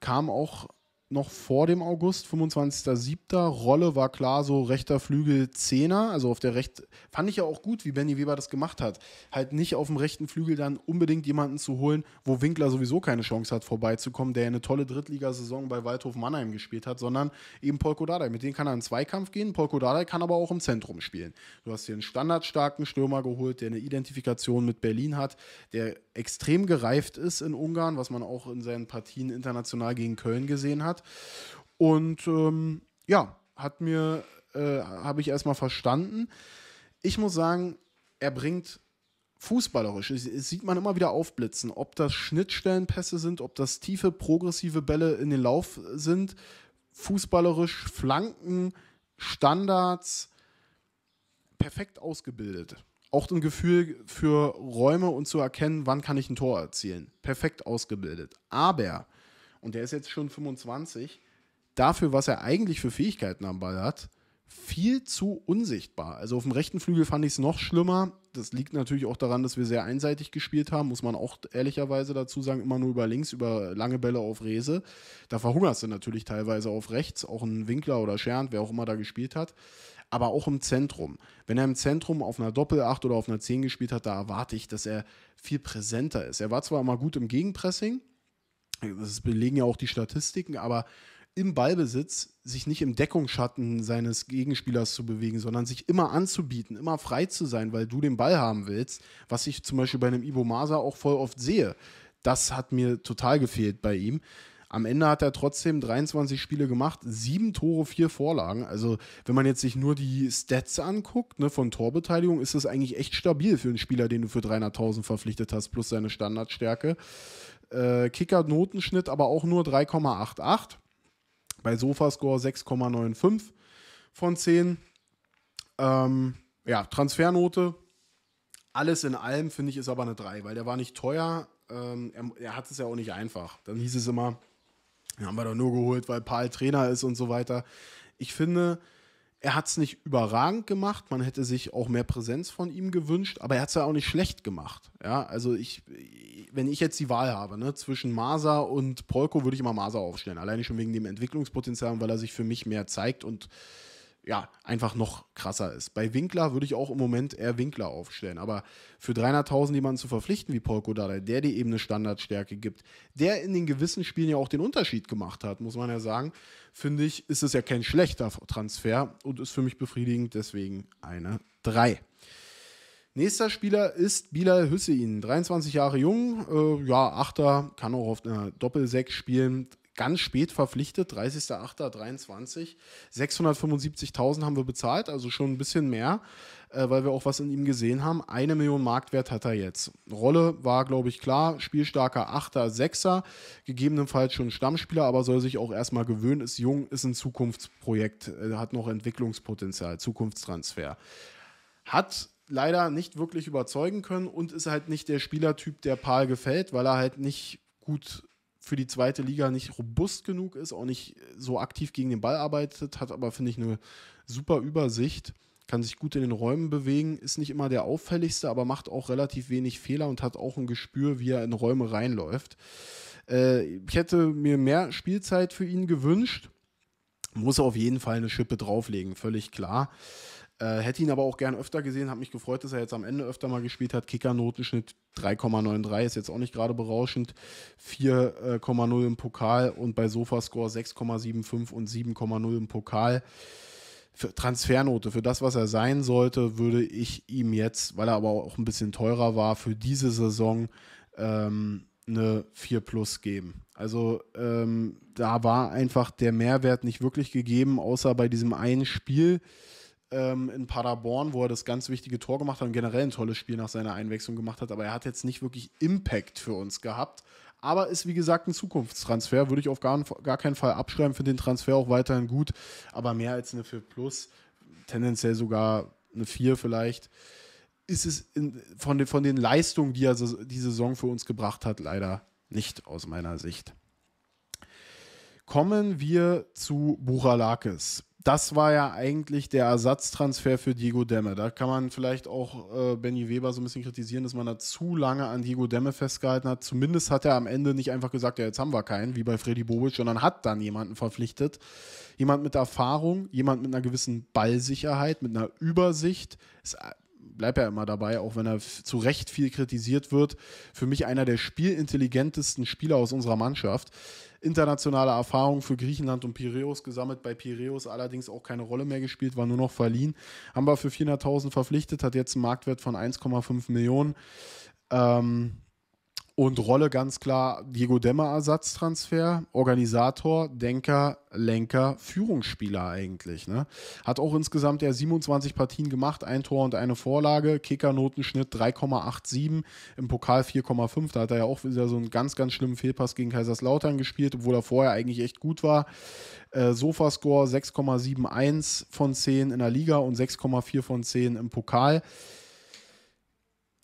Kam auch noch vor dem August, 25.07. Rolle war klar so rechter Flügel Zehner, also auf der rechten, fand ich ja auch gut, wie Benny Weber das gemacht hat. Halt nicht auf dem rechten Flügel dann unbedingt jemanden zu holen, wo Winkler sowieso keine Chance hat, vorbeizukommen, der eine tolle Drittligasaison bei Waldhof Mannheim gespielt hat, sondern eben Polko Dardai. Mit dem kann er in Zweikampf gehen, Polko Dardai kann aber auch im Zentrum spielen. Du hast hier einen standardstarken Stürmer geholt, der eine Identifikation mit Berlin hat, der extrem gereift ist in Ungarn, was man auch in seinen Partien international gegen Köln gesehen hat hat. Und ähm, ja, hat mir, äh, habe ich erstmal verstanden. Ich muss sagen, er bringt fußballerisch, es, sieht man immer wieder aufblitzen, ob das Schnittstellenpässe sind, ob das tiefe, progressive Bälle in den Lauf sind, fußballerisch, Flanken, Standards, perfekt ausgebildet. Auch ein Gefühl für Räume und zu erkennen, wann kann ich ein Tor erzielen. Perfekt ausgebildet. Aber und der ist jetzt schon 25, dafür, was er eigentlich für Fähigkeiten am Ball hat, viel zu unsichtbar. Also auf dem rechten Flügel fand ich es noch schlimmer. Das liegt natürlich auch daran, dass wir sehr einseitig gespielt haben, muss man auch ehrlicherweise dazu sagen, immer nur über links, über lange Bälle auf Rese. Da verhungerst du natürlich teilweise auf rechts, auch ein Winkler oder Schernd, wer auch immer da gespielt hat. Aber auch im Zentrum. Wenn er im Zentrum auf einer Doppel-8 oder auf einer 10 gespielt hat, da erwarte ich, dass er viel präsenter ist. Er war zwar immer gut im Gegenpressing, das belegen ja auch die Statistiken, aber im Ballbesitz sich nicht im Deckungsschatten seines Gegenspielers zu bewegen, sondern sich immer anzubieten, immer frei zu sein, weil du den Ball haben willst, was ich zum Beispiel bei einem Ivo Masa auch voll oft sehe. Das hat mir total gefehlt bei ihm. Am Ende hat er trotzdem 23 Spiele gemacht, sieben Tore, vier Vorlagen. Also, wenn man jetzt sich nur die Stats anguckt, ne, von Torbeteiligung, ist das eigentlich echt stabil für einen Spieler, den du für 300.000 verpflichtet hast, plus seine Standardstärke. Äh, Kicker-Notenschnitt aber auch nur 3,88. Bei Sofascore 6,95 von 10. Ähm, ja, Transfernote. Alles in allem finde ich ist aber eine 3, weil der war nicht teuer. Ähm, er, er hat es ja auch nicht einfach. Dann hieß es immer, den haben wir doch nur geholt, weil Paul Trainer ist und so weiter. Ich finde, er hat es nicht überragend gemacht, man hätte sich auch mehr Präsenz von ihm gewünscht, aber er hat es ja auch nicht schlecht gemacht. Ja, also ich, wenn ich jetzt die Wahl habe, ne, zwischen Masa und Polko, würde ich immer Masa aufstellen. Alleine schon wegen dem Entwicklungspotenzial, weil er sich für mich mehr zeigt und ja, einfach noch krasser ist. Bei Winkler würde ich auch im Moment eher Winkler aufstellen. Aber für 300.000 jemanden zu verpflichten wie Polko Dada, der die eben eine Standardstärke gibt, der in den gewissen Spielen ja auch den Unterschied gemacht hat, muss man ja sagen, finde ich, ist es ja kein schlechter Transfer und ist für mich befriedigend. Deswegen eine 3. Nächster Spieler ist Bilal Hüssein, 23 Jahre jung, äh, ja, Achter, kann auch auf einer Doppel-6 spielen, ganz spät verpflichtet, 30.08.23. 675.000 haben wir bezahlt, also schon ein bisschen mehr, äh, weil wir auch was in ihm gesehen haben. Eine Million Marktwert hat er jetzt. Rolle war, glaube ich, klar, spielstarker Achter, Sechser, gegebenenfalls schon Stammspieler, aber soll sich auch erstmal gewöhnen, ist jung, ist ein Zukunftsprojekt, äh, hat noch Entwicklungspotenzial, Zukunftstransfer. Hat leider nicht wirklich überzeugen können und ist halt nicht der Spielertyp, der Paul gefällt, weil er halt nicht gut für die zweite Liga nicht robust genug ist, auch nicht so aktiv gegen den Ball arbeitet, hat aber, finde ich, eine super Übersicht, kann sich gut in den Räumen bewegen, ist nicht immer der auffälligste, aber macht auch relativ wenig Fehler und hat auch ein Gespür, wie er in Räume reinläuft. Äh, ich hätte mir mehr Spielzeit für ihn gewünscht. Muss auf jeden Fall eine Schippe drauflegen, völlig klar. Äh, hätte ihn aber auch gern öfter gesehen, hat mich gefreut, dass er jetzt am Ende öfter mal gespielt hat. Kicker-Notenschnitt 3,93 ist jetzt auch nicht gerade berauschend. 4,0 im Pokal und bei Sofascore 6,75 und 7,0 im Pokal. Für Transfernote, für das, was er sein sollte, würde ich ihm jetzt, weil er aber auch ein bisschen teurer war, für diese Saison ähm, eine 4 plus geben. Also ähm, da war einfach der Mehrwert nicht wirklich gegeben, außer bei diesem einen Spiel ähm, in Paderborn, wo er das ganz wichtige Tor gemacht hat und generell ein tolles Spiel nach seiner Einwechslung gemacht hat. Aber er hat jetzt nicht wirklich Impact für uns gehabt. Aber ist wie gesagt ein Zukunftstransfer, würde ich auf gar, gar keinen Fall abschreiben, finde den Transfer auch weiterhin gut, aber mehr als eine 4 Plus, tendenziell sogar eine 4 vielleicht, ist es in, von, den, von den Leistungen, die er so, die Saison für uns gebracht hat, leider nicht aus meiner Sicht. Kommen wir zu Buchalakis das war ja eigentlich der Ersatztransfer für Diego Demme. Da kann man vielleicht auch äh, Benny Weber so ein bisschen kritisieren, dass man da zu lange an Diego Demme festgehalten hat. Zumindest hat er am Ende nicht einfach gesagt, ja, jetzt haben wir keinen, wie bei Freddy Bobic, sondern hat dann jemanden verpflichtet. Jemand mit Erfahrung, jemand mit einer gewissen Ballsicherheit, mit einer Übersicht. Ist bleibe ja immer dabei, auch wenn er zu Recht viel kritisiert wird, für mich einer der spielintelligentesten Spieler aus unserer Mannschaft. Internationale Erfahrung für Griechenland und Piräus gesammelt, bei Piräus allerdings auch keine Rolle mehr gespielt, war nur noch verliehen. Haben wir für 400.000 verpflichtet, hat jetzt einen Marktwert von 1,5 Millionen. Ähm, und Rolle ganz klar Diego Demmer Ersatztransfer, Organisator, Denker, Lenker, Führungsspieler eigentlich. Ne? Hat auch insgesamt ja 27 Partien gemacht, ein Tor und eine Vorlage, Kickernotenschnitt 3,87, im Pokal 4,5. Da hat er ja auch wieder so einen ganz, ganz schlimmen Fehlpass gegen Kaiserslautern gespielt, obwohl er vorher eigentlich echt gut war. Äh, Sofascore 6,71 von 10 in der Liga und 6,4 von 10 im Pokal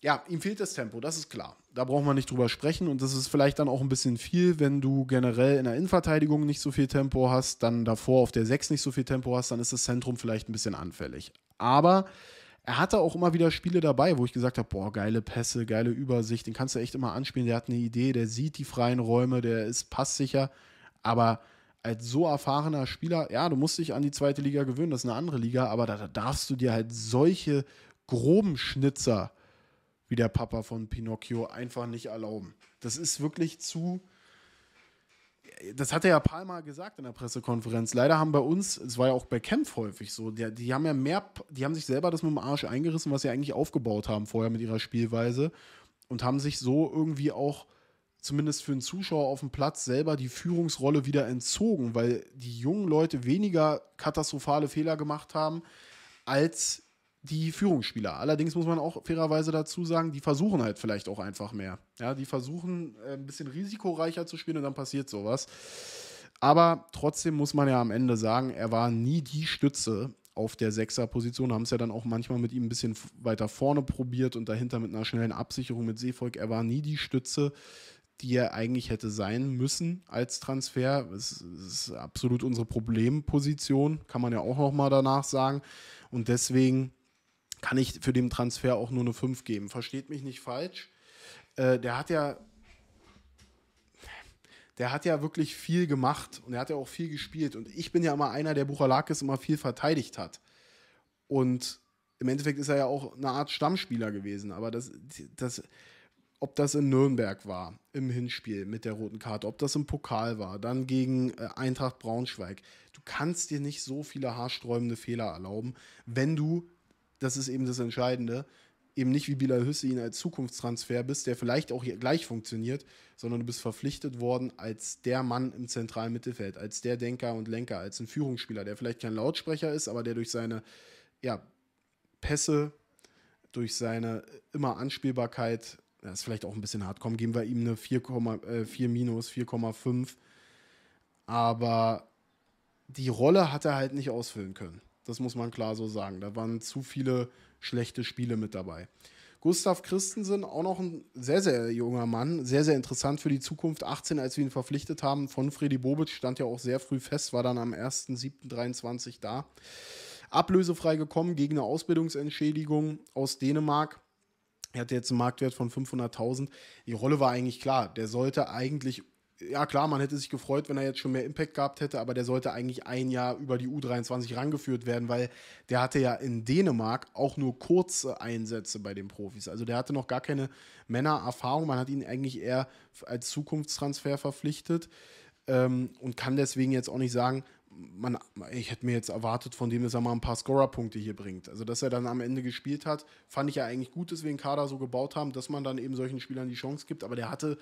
ja, ihm fehlt das Tempo, das ist klar. Da braucht man nicht drüber sprechen und das ist vielleicht dann auch ein bisschen viel, wenn du generell in der Innenverteidigung nicht so viel Tempo hast, dann davor auf der 6 nicht so viel Tempo hast, dann ist das Zentrum vielleicht ein bisschen anfällig. Aber er hatte auch immer wieder Spiele dabei, wo ich gesagt habe, boah, geile Pässe, geile Übersicht, den kannst du echt immer anspielen, der hat eine Idee, der sieht die freien Räume, der ist passsicher, aber als so erfahrener Spieler, ja, du musst dich an die zweite Liga gewöhnen, das ist eine andere Liga, aber da, da darfst du dir halt solche groben Schnitzer wie der Papa von Pinocchio einfach nicht erlauben. Das ist wirklich zu. Das hat er ja Palmer gesagt in der Pressekonferenz. Leider haben bei uns, es war ja auch bei Kempf häufig so, die, die haben ja mehr, die haben sich selber das mit dem Arsch eingerissen, was sie eigentlich aufgebaut haben vorher mit ihrer Spielweise und haben sich so irgendwie auch zumindest für den Zuschauer auf dem Platz selber die Führungsrolle wieder entzogen, weil die jungen Leute weniger katastrophale Fehler gemacht haben, als die Führungsspieler. Allerdings muss man auch fairerweise dazu sagen, die versuchen halt vielleicht auch einfach mehr. Ja, die versuchen äh, ein bisschen risikoreicher zu spielen und dann passiert sowas. Aber trotzdem muss man ja am Ende sagen, er war nie die Stütze auf der Sechser-Position. Haben es ja dann auch manchmal mit ihm ein bisschen weiter vorne probiert und dahinter mit einer schnellen Absicherung mit Seevolk. Er war nie die Stütze, die er eigentlich hätte sein müssen als Transfer. Das ist absolut unsere Problemposition, kann man ja auch nochmal danach sagen. Und deswegen kann ich für den Transfer auch nur eine 5 geben. Versteht mich nicht falsch. Äh, der hat ja. Der hat ja wirklich viel gemacht und er hat ja auch viel gespielt. Und ich bin ja immer einer, der Buchalakis immer viel verteidigt hat. Und im Endeffekt ist er ja auch eine Art Stammspieler gewesen. Aber das, das, ob das in Nürnberg war, im Hinspiel mit der roten Karte, ob das im Pokal war, dann gegen äh, Eintracht Braunschweig. Du kannst dir nicht so viele haarsträubende Fehler erlauben, wenn du das ist eben das Entscheidende, eben nicht wie Bilal Hüssein als Zukunftstransfer bist, der vielleicht auch gleich funktioniert, sondern du bist verpflichtet worden als der Mann im zentralen Mittelfeld, als der Denker und Lenker, als ein Führungsspieler, der vielleicht kein Lautsprecher ist, aber der durch seine ja, Pässe, durch seine äh, immer Anspielbarkeit, das ist vielleicht auch ein bisschen hart, komm, geben wir ihm eine 4,4 äh, minus, 4,5, aber die Rolle hat er halt nicht ausfüllen können. Das muss man klar so sagen. Da waren zu viele schlechte Spiele mit dabei. Gustav Christensen, auch noch ein sehr, sehr junger Mann, sehr, sehr interessant für die Zukunft. 18, als wir ihn verpflichtet haben, von Freddy Bobic, stand ja auch sehr früh fest, war dann am 1.7.23 da. Ablösefrei gekommen gegen eine Ausbildungsentschädigung aus Dänemark. Er hatte jetzt einen Marktwert von 500.000. Die Rolle war eigentlich klar. Der sollte eigentlich ja klar, man hätte sich gefreut, wenn er jetzt schon mehr Impact gehabt hätte, aber der sollte eigentlich ein Jahr über die U23 rangeführt werden, weil der hatte ja in Dänemark auch nur kurze Einsätze bei den Profis. Also der hatte noch gar keine Männererfahrung. Man hat ihn eigentlich eher als Zukunftstransfer verpflichtet ähm, und kann deswegen jetzt auch nicht sagen, man, ich hätte mir jetzt erwartet von dem, dass er mal ein paar Scorerpunkte hier bringt. Also, dass er dann am Ende gespielt hat, fand ich ja eigentlich gut, dass wir den Kader so gebaut haben, dass man dann eben solchen Spielern die Chance gibt. Aber der hatte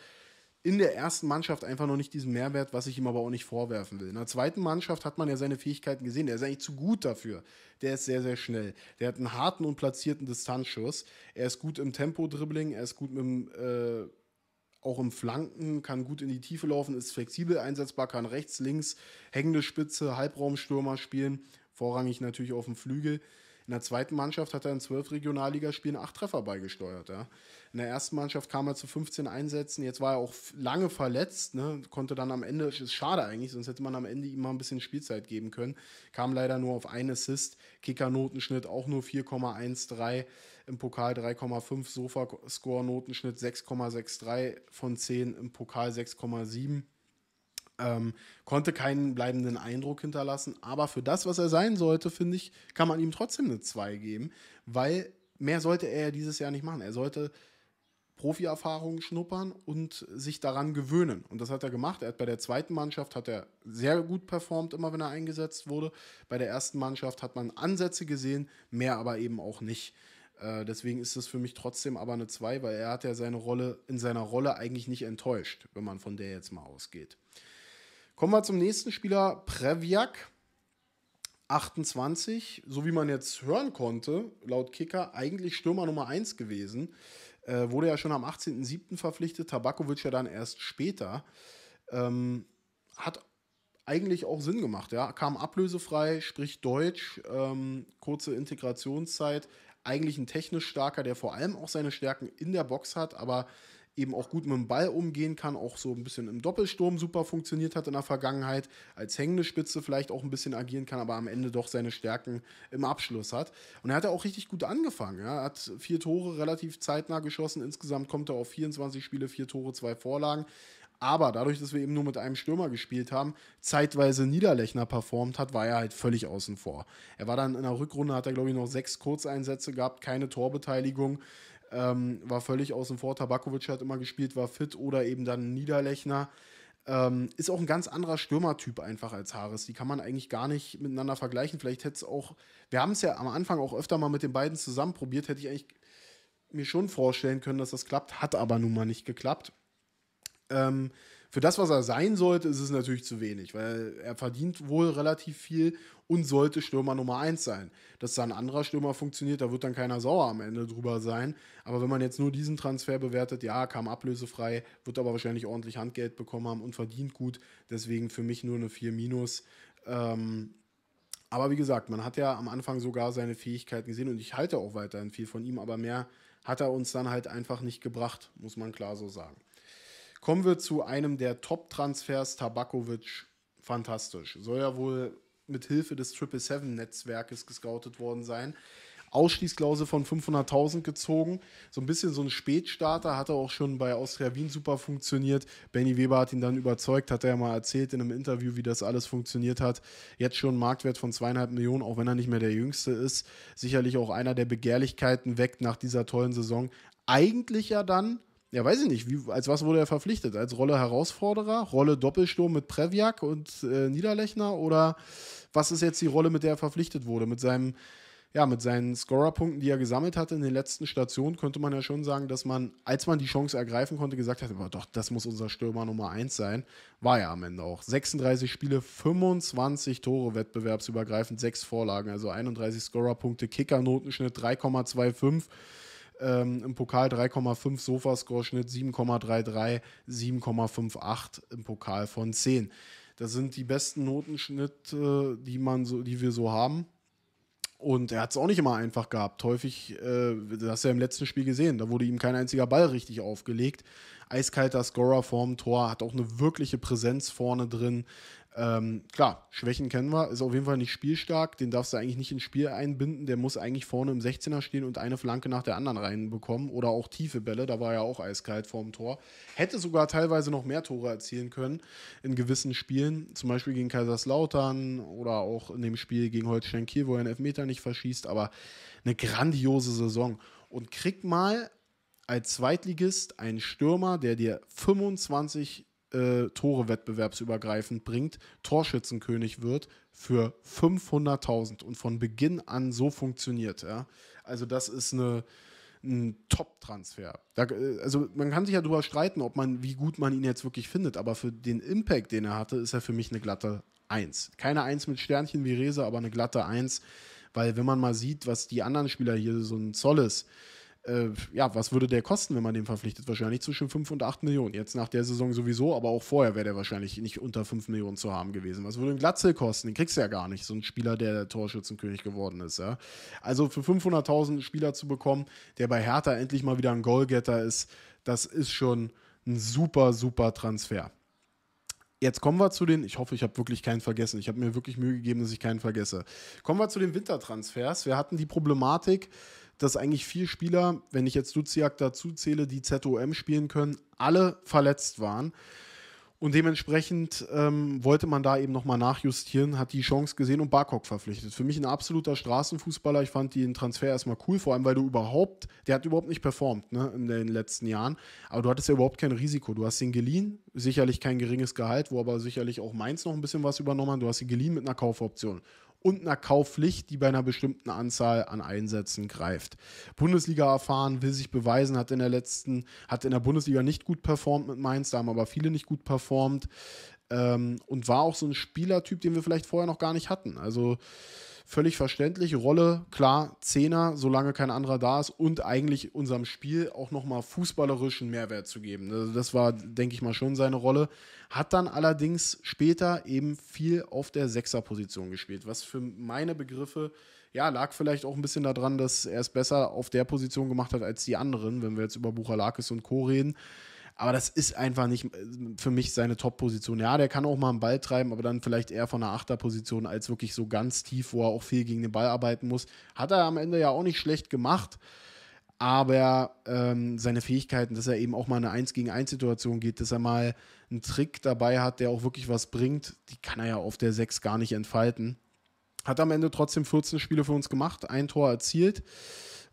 in der ersten Mannschaft einfach noch nicht diesen Mehrwert, was ich ihm aber auch nicht vorwerfen will. In der zweiten Mannschaft hat man ja seine Fähigkeiten gesehen. Der ist eigentlich zu gut dafür. Der ist sehr, sehr schnell. Der hat einen harten und platzierten Distanzschuss. Er ist gut im Tempo-Dribbling. Er ist gut mit dem, äh, auch im Flanken, kann gut in die Tiefe laufen, ist flexibel einsetzbar, kann rechts, links, hängende Spitze, Halbraumstürmer spielen. Vorrangig natürlich auf dem Flügel. In der zweiten Mannschaft hat er in zwölf Regionalligaspielen acht Treffer beigesteuert. Ja. In der ersten Mannschaft kam er zu 15 Einsätzen. Jetzt war er auch lange verletzt, ne? konnte dann am Ende, ist schade eigentlich, sonst hätte man am Ende ihm mal ein bisschen Spielzeit geben können. Kam leider nur auf einen Assist. Kicker-Notenschnitt auch nur 4,13. Im Pokal 3,5. Sofa-Score-Notenschnitt 6,63 von 10. Im Pokal 6,7. Ähm, konnte keinen bleibenden Eindruck hinterlassen, aber für das, was er sein sollte, finde ich, kann man ihm trotzdem eine 2 geben, weil mehr sollte er dieses Jahr nicht machen. Er sollte Profi-Erfahrung schnuppern und sich daran gewöhnen. Und das hat er gemacht. Er hat bei der zweiten Mannschaft hat er sehr gut performt, immer wenn er eingesetzt wurde. Bei der ersten Mannschaft hat man Ansätze gesehen, mehr aber eben auch nicht. Äh, deswegen ist das für mich trotzdem aber eine 2, weil er hat ja seine Rolle in seiner Rolle eigentlich nicht enttäuscht, wenn man von der jetzt mal ausgeht. Kommen wir zum nächsten Spieler, Previak. 28, so wie man jetzt hören konnte, laut Kicker eigentlich Stürmer Nummer 1 gewesen. Äh, wurde ja schon am 18.07. verpflichtet, Tabakovic ja dann erst später. Ähm, hat eigentlich auch Sinn gemacht, ja. Kam ablösefrei, spricht Deutsch, ähm, kurze Integrationszeit. Eigentlich ein technisch starker, der vor allem auch seine Stärken in der Box hat, aber eben auch gut mit dem Ball umgehen kann, auch so ein bisschen im Doppelsturm super funktioniert hat in der Vergangenheit, als hängende Spitze vielleicht auch ein bisschen agieren kann, aber am Ende doch seine Stärken im Abschluss hat. Und er hat ja auch richtig gut angefangen. Er ja. hat vier Tore relativ zeitnah geschossen. Insgesamt kommt er auf 24 Spiele, vier Tore, zwei Vorlagen. Aber dadurch, dass wir eben nur mit einem Stürmer gespielt haben, zeitweise Niederlechner performt hat, war er halt völlig außen vor. Er war dann in der Rückrunde, hat er glaube ich noch sechs Kurzeinsätze gehabt, keine Torbeteiligung ähm, war völlig außen vor. Tabakovic hat immer gespielt, war fit oder eben dann Niederlechner. Ähm, ist auch ein ganz anderer Stürmertyp einfach als Harris. Die kann man eigentlich gar nicht miteinander vergleichen. Vielleicht hätte es auch, wir haben es ja am Anfang auch öfter mal mit den beiden zusammen probiert, hätte ich eigentlich mir schon vorstellen können, dass das klappt, hat aber nun mal nicht geklappt. Ähm, für das, was er sein sollte, ist es natürlich zu wenig, weil er verdient wohl relativ viel und sollte Stürmer Nummer 1 sein. Dass da ein anderer Stürmer funktioniert, da wird dann keiner sauer am Ende drüber sein. Aber wenn man jetzt nur diesen Transfer bewertet, ja, kam ablösefrei, wird aber wahrscheinlich ordentlich Handgeld bekommen haben und verdient gut. Deswegen für mich nur eine 4 minus. Ähm, aber wie gesagt, man hat ja am Anfang sogar seine Fähigkeiten gesehen und ich halte auch weiterhin viel von ihm, aber mehr hat er uns dann halt einfach nicht gebracht, muss man klar so sagen. Kommen wir zu einem der Top-Transfers, Tabakovic. Fantastisch. Soll ja wohl mit Hilfe des 777-Netzwerkes gescoutet worden sein. Ausschließklausel von 500.000 gezogen. So ein bisschen so ein Spätstarter, hat er auch schon bei Austria Wien super funktioniert. Benny Weber hat ihn dann überzeugt, hat er ja mal erzählt in einem Interview, wie das alles funktioniert hat. Jetzt schon Marktwert von zweieinhalb Millionen, auch wenn er nicht mehr der Jüngste ist. Sicherlich auch einer der Begehrlichkeiten weckt nach dieser tollen Saison. Eigentlich ja dann ja, weiß ich nicht. Wie, als was wurde er verpflichtet? Als Rolle Herausforderer, Rolle Doppelsturm mit Previak und äh, Niederlechner? Oder was ist jetzt die Rolle, mit der er verpflichtet wurde? Mit seinem, ja, mit seinen Scorerpunkten, die er gesammelt hatte in den letzten Stationen, könnte man ja schon sagen, dass man, als man die Chance ergreifen konnte, gesagt hat, aber doch, das muss unser Stürmer Nummer 1 sein. War ja am Ende auch. 36 Spiele, 25 Tore wettbewerbsübergreifend, 6 Vorlagen, also 31 Scorerpunkte, Kickernotenschnitt 3,25 ähm, Im Pokal 3,5 Sofascore-Schnitt, 7,33, 7,58 im Pokal von 10. Das sind die besten Notenschnitte, die, man so, die wir so haben. Und er hat es auch nicht immer einfach gehabt. Häufig, äh, das hast du ja im letzten Spiel gesehen, da wurde ihm kein einziger Ball richtig aufgelegt. Eiskalter Scorer vorm Tor, hat auch eine wirkliche Präsenz vorne drin. Ähm, klar, Schwächen kennen wir, ist auf jeden Fall nicht spielstark, den darfst du eigentlich nicht ins Spiel einbinden, der muss eigentlich vorne im 16er stehen und eine Flanke nach der anderen reinbekommen oder auch tiefe Bälle, da war er auch eiskalt vorm Tor. Hätte sogar teilweise noch mehr Tore erzielen können in gewissen Spielen, zum Beispiel gegen Kaiserslautern oder auch in dem Spiel gegen Holstein Kiel, wo er einen Elfmeter nicht verschießt, aber eine grandiose Saison. Und krieg mal als Zweitligist einen Stürmer, der dir 25 äh, Tore wettbewerbsübergreifend bringt, Torschützenkönig wird für 500.000 und von Beginn an so funktioniert. Ja? Also das ist eine, ein Top-Transfer. Äh, also man kann sich ja darüber streiten, ob man, wie gut man ihn jetzt wirklich findet, aber für den Impact, den er hatte, ist er für mich eine glatte Eins. Keine Eins mit Sternchen wie Rese, aber eine glatte Eins. Weil wenn man mal sieht, was die anderen Spieler hier, so ein Zolles, äh, ja, was würde der kosten, wenn man den verpflichtet? Wahrscheinlich zwischen 5 und 8 Millionen. Jetzt nach der Saison sowieso, aber auch vorher wäre der wahrscheinlich nicht unter 5 Millionen zu haben gewesen. Was würde ein Glatzel kosten? Den kriegst du ja gar nicht. So ein Spieler, der Torschützenkönig geworden ist. Ja? Also für 500.000 Spieler zu bekommen, der bei Hertha endlich mal wieder ein Goalgetter ist, das ist schon ein super, super Transfer. Jetzt kommen wir zu den, ich hoffe, ich habe wirklich keinen vergessen. Ich habe mir wirklich Mühe gegeben, dass ich keinen vergesse. Kommen wir zu den Wintertransfers. Wir hatten die Problematik, dass eigentlich vier Spieler, wenn ich jetzt Duziak dazu zähle, die ZOM spielen können, alle verletzt waren. Und dementsprechend ähm, wollte man da eben nochmal nachjustieren, hat die Chance gesehen und Barkok verpflichtet. Für mich ein absoluter Straßenfußballer. Ich fand den Transfer erstmal cool, vor allem weil du überhaupt, der hat überhaupt nicht performt ne, in den letzten Jahren, aber du hattest ja überhaupt kein Risiko. Du hast ihn geliehen, sicherlich kein geringes Gehalt, wo aber sicherlich auch Mainz noch ein bisschen was übernommen hat. Du hast ihn geliehen mit einer Kaufoption und einer Kaufpflicht, die bei einer bestimmten Anzahl an Einsätzen greift. Bundesliga erfahren, will sich beweisen, hat in der letzten, hat in der Bundesliga nicht gut performt mit Mainz, da haben aber viele nicht gut performt. Ähm, und war auch so ein Spielertyp, den wir vielleicht vorher noch gar nicht hatten. Also Völlig verständlich. Rolle, klar, Zehner, solange kein anderer da ist und eigentlich unserem Spiel auch nochmal fußballerischen Mehrwert zu geben. Also das war, denke ich mal, schon seine Rolle. Hat dann allerdings später eben viel auf der Sechserposition gespielt, was für meine Begriffe ja, lag vielleicht auch ein bisschen daran, dass er es besser auf der Position gemacht hat als die anderen, wenn wir jetzt über Buchalakis und Co. reden. Aber das ist einfach nicht äh, für mich seine Top-Position. Ja, der kann auch mal einen Ball treiben, aber dann vielleicht eher von einer Achterposition als wirklich so ganz tief, wo er auch viel gegen den Ball arbeiten muss. Hat er am Ende ja auch nicht schlecht gemacht. Aber ähm, seine Fähigkeiten, dass er eben auch mal eine 1 gegen 1 Situation geht, dass er mal einen Trick dabei hat, der auch wirklich was bringt, die kann er ja auf der 6 gar nicht entfalten. Hat am Ende trotzdem 14 Spiele für uns gemacht, ein Tor erzielt.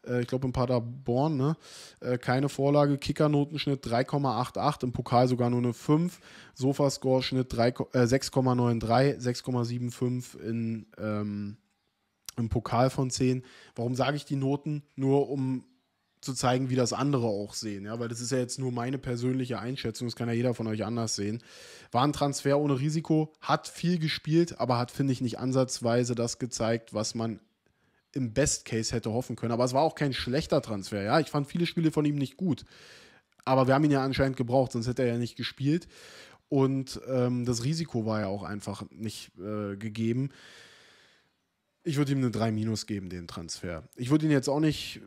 Äh, ich glaube in Paderborn, ne? Äh, keine Vorlage, Kickernotenschnitt 3,88, im Pokal sogar nur eine 5, Sofascore-Schnitt 6,93, 6,75 äh, in, ähm, im Pokal von 10. Warum sage ich die Noten? Nur um zu zeigen, wie das andere auch sehen, ja, weil das ist ja jetzt nur meine persönliche Einschätzung, das kann ja jeder von euch anders sehen. War ein Transfer ohne Risiko, hat viel gespielt, aber hat, finde ich, nicht ansatzweise das gezeigt, was man im Best Case hätte hoffen können. Aber es war auch kein schlechter Transfer. Ja, ich fand viele Spiele von ihm nicht gut. Aber wir haben ihn ja anscheinend gebraucht, sonst hätte er ja nicht gespielt. Und ähm, das Risiko war ja auch einfach nicht äh, gegeben. Ich würde ihm eine 3 geben, den Transfer. Ich würde ihn jetzt auch nicht,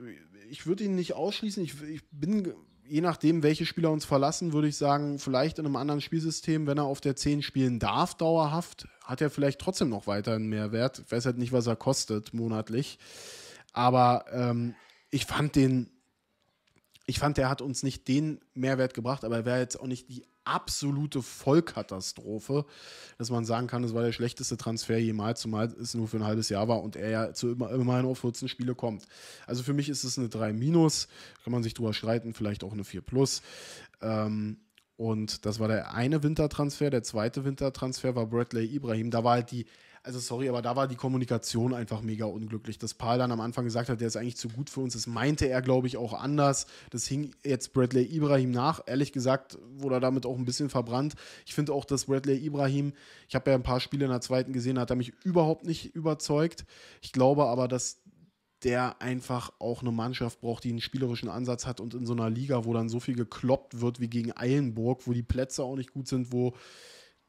ich würde ihn nicht ausschließen. Ich, ich bin je nachdem, welche Spieler uns verlassen, würde ich sagen, vielleicht in einem anderen Spielsystem, wenn er auf der 10 spielen darf, dauerhaft, hat er vielleicht trotzdem noch weiterhin Mehrwert. Ich weiß halt nicht, was er kostet monatlich. Aber ähm, ich fand den, ich fand, der hat uns nicht den Mehrwert gebracht, aber er wäre jetzt auch nicht die absolute Vollkatastrophe, dass man sagen kann, es war der schlechteste Transfer jemals, zumal es nur für ein halbes Jahr war und er ja zu immer, immerhin auf 14 Spiele kommt. Also für mich ist es eine 3 minus, kann man sich drüber streiten, vielleicht auch eine 4 plus. Ähm, und das war der eine Wintertransfer. Der zweite Wintertransfer war Bradley Ibrahim. Da war halt die also sorry, aber da war die Kommunikation einfach mega unglücklich. Dass Paul dann am Anfang gesagt hat, der ist eigentlich zu gut für uns, das meinte er, glaube ich, auch anders. Das hing jetzt Bradley Ibrahim nach. Ehrlich gesagt wurde er damit auch ein bisschen verbrannt. Ich finde auch, dass Bradley Ibrahim, ich habe ja ein paar Spiele in der zweiten gesehen, hat er mich überhaupt nicht überzeugt. Ich glaube aber, dass der einfach auch eine Mannschaft braucht, die einen spielerischen Ansatz hat und in so einer Liga, wo dann so viel gekloppt wird wie gegen Eilenburg, wo die Plätze auch nicht gut sind, wo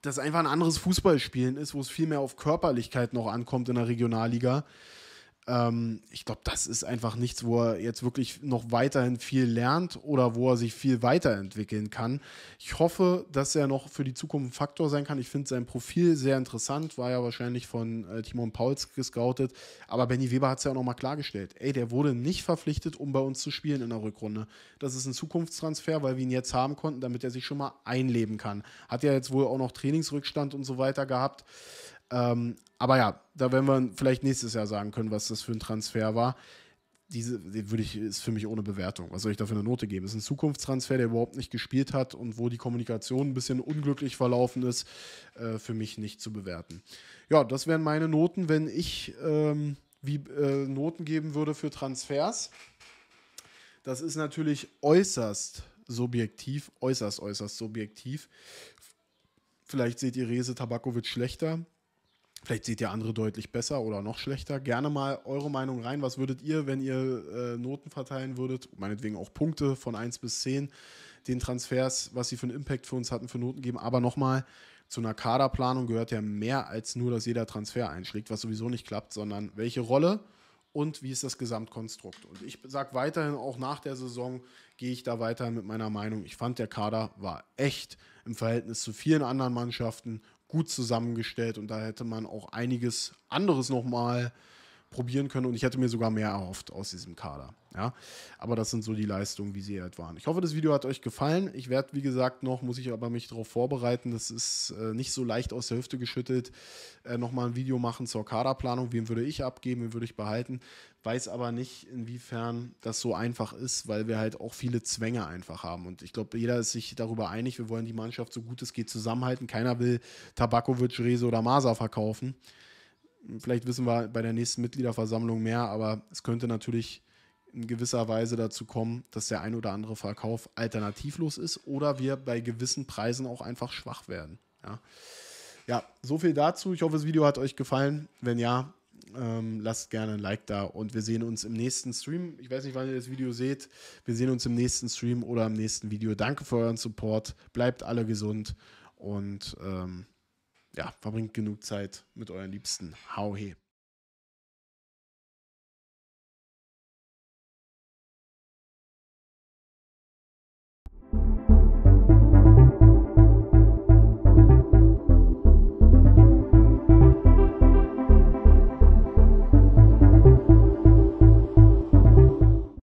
das einfach ein anderes Fußballspielen ist, wo es viel mehr auf Körperlichkeit noch ankommt in der Regionalliga. Ähm, ich glaube, das ist einfach nichts, wo er jetzt wirklich noch weiterhin viel lernt oder wo er sich viel weiterentwickeln kann. Ich hoffe, dass er noch für die Zukunft ein Faktor sein kann. Ich finde sein Profil sehr interessant, war ja wahrscheinlich von äh, Timon Pauls gescoutet. Aber Benny Weber hat es ja auch nochmal klargestellt. Ey, der wurde nicht verpflichtet, um bei uns zu spielen in der Rückrunde. Das ist ein Zukunftstransfer, weil wir ihn jetzt haben konnten, damit er sich schon mal einleben kann. Hat ja jetzt wohl auch noch Trainingsrückstand und so weiter gehabt. Ähm, aber ja, da werden wir vielleicht nächstes Jahr sagen können, was das für ein Transfer war. Diese die würde ich, ist für mich ohne Bewertung. Was soll ich da für eine Note geben? Ist ein Zukunftstransfer, der überhaupt nicht gespielt hat und wo die Kommunikation ein bisschen unglücklich verlaufen ist, äh, für mich nicht zu bewerten. Ja, das wären meine Noten, wenn ich ähm, wie, äh, Noten geben würde für Transfers. Das ist natürlich äußerst subjektiv, äußerst, äußerst subjektiv. Vielleicht seht ihr Rese Tabakovic schlechter. Vielleicht seht ihr andere deutlich besser oder noch schlechter. Gerne mal eure Meinung rein. Was würdet ihr, wenn ihr äh, Noten verteilen würdet, meinetwegen auch Punkte von 1 bis 10, den Transfers, was sie für einen Impact für uns hatten, für Noten geben? Aber nochmal, zu einer Kaderplanung gehört ja mehr als nur, dass jeder Transfer einschlägt, was sowieso nicht klappt, sondern welche Rolle und wie ist das Gesamtkonstrukt. Und ich sage weiterhin, auch nach der Saison gehe ich da weiterhin mit meiner Meinung. Ich fand, der Kader war echt im Verhältnis zu vielen anderen Mannschaften gut zusammengestellt und da hätte man auch einiges anderes nochmal mal probieren können und ich hätte mir sogar mehr erhofft aus diesem Kader. Ja? Aber das sind so die Leistungen, wie sie halt waren. Ich hoffe, das Video hat euch gefallen. Ich werde, wie gesagt, noch, muss ich aber mich darauf vorbereiten, das ist äh, nicht so leicht aus der Hüfte geschüttelt, äh, nochmal ein Video machen zur Kaderplanung. Wem würde ich abgeben, wen würde ich behalten? Weiß aber nicht, inwiefern das so einfach ist, weil wir halt auch viele Zwänge einfach haben. Und ich glaube, jeder ist sich darüber einig, wir wollen die Mannschaft so gut es geht zusammenhalten. Keiner will Tabakovic, Rese oder Masa verkaufen. Vielleicht wissen wir bei der nächsten Mitgliederversammlung mehr, aber es könnte natürlich in gewisser Weise dazu kommen, dass der ein oder andere Verkauf alternativlos ist oder wir bei gewissen Preisen auch einfach schwach werden. Ja, ja so viel dazu. Ich hoffe, das Video hat euch gefallen. Wenn ja, ähm, lasst gerne ein Like da und wir sehen uns im nächsten Stream. Ich weiß nicht, wann ihr das Video seht. Wir sehen uns im nächsten Stream oder im nächsten Video. Danke für euren Support. Bleibt alle gesund und ähm, ja, verbringt genug Zeit mit euren Liebsten. Hau he.